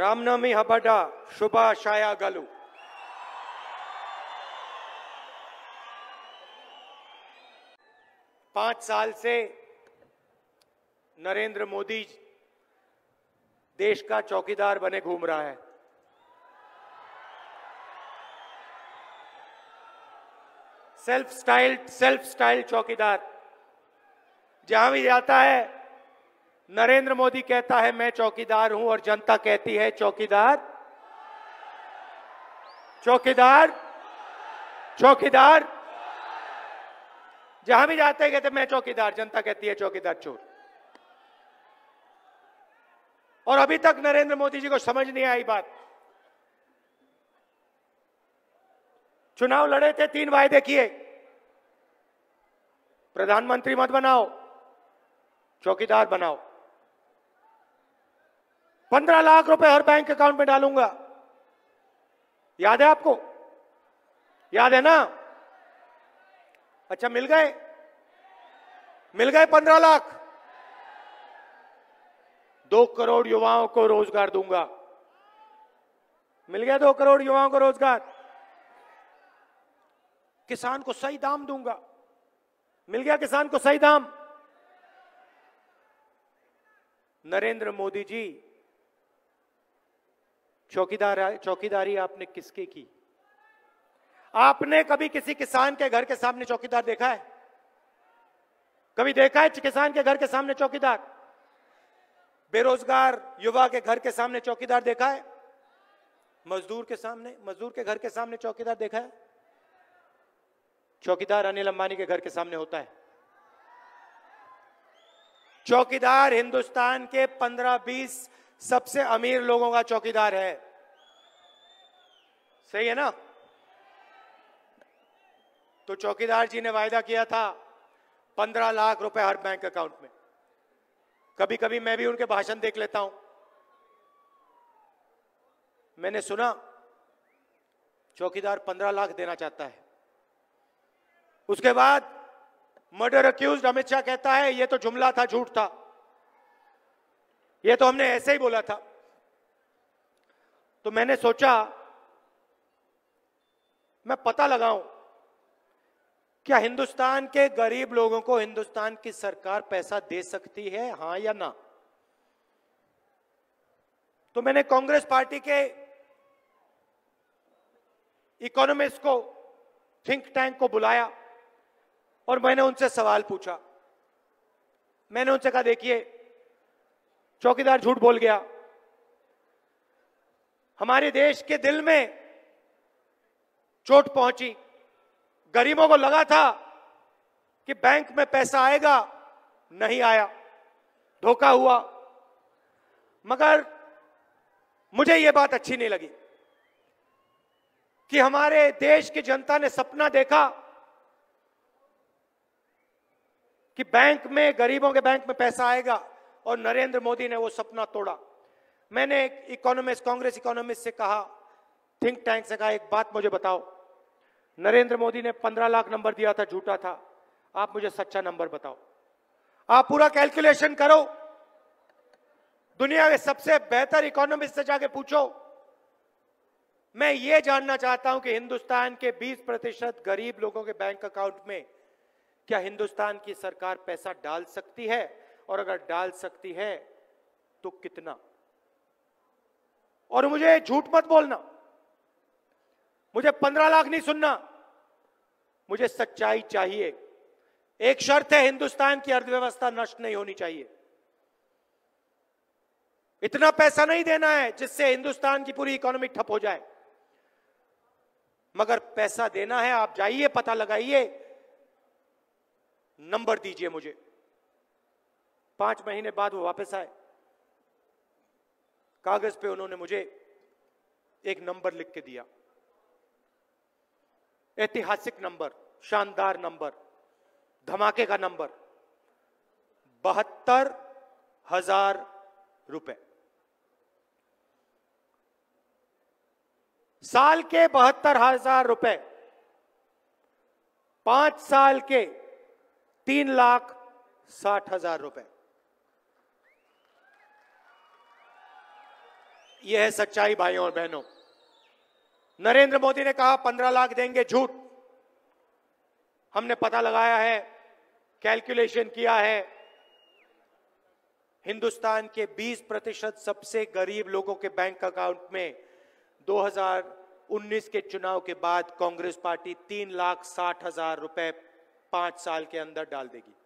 रामनवमी ರಾಮನವಮಿ ಹಬ್ಬದ गलू पांच साल से नरेंद्र मोदी देश का चौकीदार बने घूम रहा है सेल्फ स्टाइल्ड सेल्फ स्टाइल्ड चौकीदार जहां भी जाता है नरेंद्र मोदी कहता है मैं चौकीदार हूं और जनता कहती है चौकीदार चौकीदार चौकीदार जहां भी जाते हैं कहते मैं चौकीदार जनता कहती है चौकीदार चोर और अभी तक नरेंद्र मोदी जी को समझ नहीं आई बात चुनाव लड़े थे तीन वायदे किए प्रधानमंत्री मत बनाओ चौकीदार बनाओ पंद्रह लाख रुपए हर बैंक अकाउंट में डालूंगा याद है आपको याद है ना अच्छा मिल गए मिल गए पंद्रह लाख दो करोड़ युवाओं को रोजगार दूंगा मिल गया दो करोड़ युवाओं को रोजगार किसान को सही दाम दूंगा मिल गया किसान को सही दाम नरेंद्र मोदी जी चौकीदार चौकीदारी आपने किसके की आपने कभी किसी किसान के घर के सामने चौकीदार देखा है कभी देखा है किसान के घर के सामने चौकीदार बेरोजगार युवा के घर के सामने चौकीदार देखा है मजदूर के सामने मजदूर के घर के सामने चौकीदार देखा है चौकीदार अनिल अंबानी के घर के सामने होता है चौकीदार हिंदुस्तान के 15-20 सबसे अमीर लोगों का चौकीदार है सही है ना तो चौकीदार जी ने वायदा किया था पंद्रह लाख रुपए हर बैंक अकाउंट में कभी कभी मैं भी उनके भाषण देख लेता हूं मैंने सुना चौकीदार पंद्रह लाख देना चाहता है उसके बाद मर्डर अक्यूज अमित शाह कहता है यह तो जुमला था झूठ था ये तो हमने ऐसे ही बोला था तो मैंने सोचा मैं पता लगाऊं क्या हिंदुस्तान के गरीब लोगों को हिंदुस्तान की सरकार पैसा दे सकती है हां या ना तो मैंने कांग्रेस पार्टी के इकोनॉमिस्ट को थिंक टैंक को बुलाया और मैंने उनसे सवाल पूछा मैंने उनसे कहा देखिए चौकीदार झूठ बोल गया हमारे देश के दिल में चोट पहुंची गरीबों को लगा था कि बैंक में पैसा आएगा नहीं आया धोखा हुआ मगर मुझे यह बात अच्छी नहीं लगी कि हमारे देश की जनता ने सपना देखा कि बैंक में गरीबों के बैंक में पैसा आएगा और नरेंद्र मोदी ने वो सपना तोड़ा मैंने एक इकोनॉमिस्ट कांग्रेस इकोनॉमिस्ट से कहा थिंक टैंक से कहा एक बात मुझे बताओ नरेंद्र मोदी ने पंद्रह लाख नंबर दिया था झूठा था आप मुझे सच्चा नंबर बताओ आप पूरा कैलकुलेशन करो दुनिया के सबसे बेहतर इकोनॉमिस्ट से जाके पूछो मैं ये जानना चाहता हूं कि हिंदुस्तान के 20 प्रतिशत गरीब लोगों के बैंक अकाउंट में क्या हिंदुस्तान की सरकार पैसा डाल सकती है और अगर डाल सकती है तो कितना और मुझे झूठ मत बोलना मुझे पंद्रह लाख नहीं सुनना मुझे सच्चाई चाहिए एक शर्त है हिंदुस्तान की अर्थव्यवस्था नष्ट नहीं होनी चाहिए इतना पैसा नहीं देना है जिससे हिंदुस्तान की पूरी इकोनॉमी ठप हो जाए मगर पैसा देना है आप जाइए पता लगाइए नंबर दीजिए मुझे पांच महीने बाद वो वापस आए कागज पे उन्होंने मुझे एक नंबर लिख के दिया ऐतिहासिक नंबर शानदार नंबर धमाके का नंबर बहत्तर हजार रुपए साल के बहत्तर हजार रुपए पांच साल के तीन लाख साठ हजार रुपए यह है सच्चाई भाइयों और बहनों नरेंद्र मोदी ने कहा पंद्रह लाख देंगे झूठ हमने पता लगाया है कैलकुलेशन किया है हिंदुस्तान के 20 प्रतिशत सबसे गरीब लोगों के बैंक अकाउंट में 2019 के चुनाव के बाद कांग्रेस पार्टी तीन लाख साठ हजार रुपए पांच साल के अंदर डाल देगी